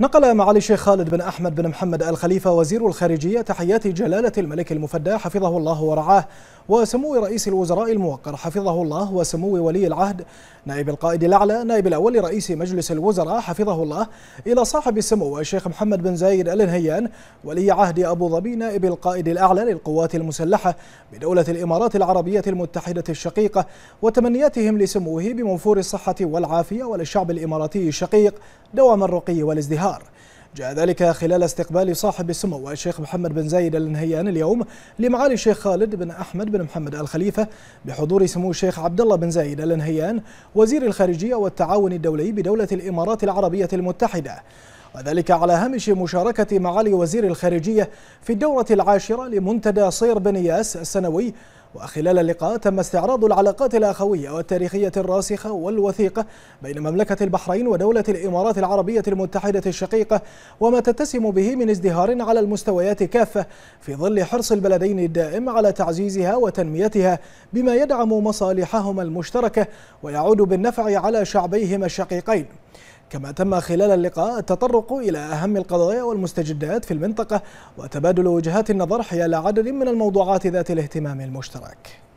نقل معالي الشيخ خالد بن أحمد بن محمد الخليفة وزير الخارجية تحيات جلالة الملك المفدى حفظه الله ورعاه وسمو رئيس الوزراء الموقر حفظه الله وسمو ولي العهد نائب القائد الأعلى نائب الأول لرئيس مجلس الوزراء حفظه الله إلى صاحب السمو الشيخ محمد بن زايد آل نهيان ولي عهد أبو ظبي نائب القائد الأعلى للقوات المسلحة بدولة الإمارات العربية المتحدة الشقيقة وتمنياتهم لسموه بمنفور الصحة والعافية وللشعب الإماراتي الشقيق دوام الرقي والازدهار جاء ذلك خلال استقبال صاحب السمو الشيخ محمد بن زايد النهيان اليوم لمعالي الشيخ خالد بن أحمد بن محمد الخليفة بحضور سمو الشيخ عبد الله بن زايد النهيان وزير الخارجية والتعاون الدولي بدولة الإمارات العربية المتحدة وذلك على هامش مشاركة معالي وزير الخارجية في الدورة العاشرة لمنتدى صير بن ياس السنوي وخلال اللقاء تم استعراض العلاقات الأخوية والتاريخية الراسخة والوثيقة بين مملكة البحرين ودولة الإمارات العربية المتحدة الشقيقة وما تتسم به من ازدهار على المستويات كافة في ظل حرص البلدين الدائم على تعزيزها وتنميتها بما يدعم مصالحهما المشتركة ويعود بالنفع على شعبيهما الشقيقين كما تم خلال اللقاء التطرق إلى أهم القضايا والمستجدات في المنطقة وتبادل وجهات النظر حيال عدد من الموضوعات ذات الاهتمام المشترك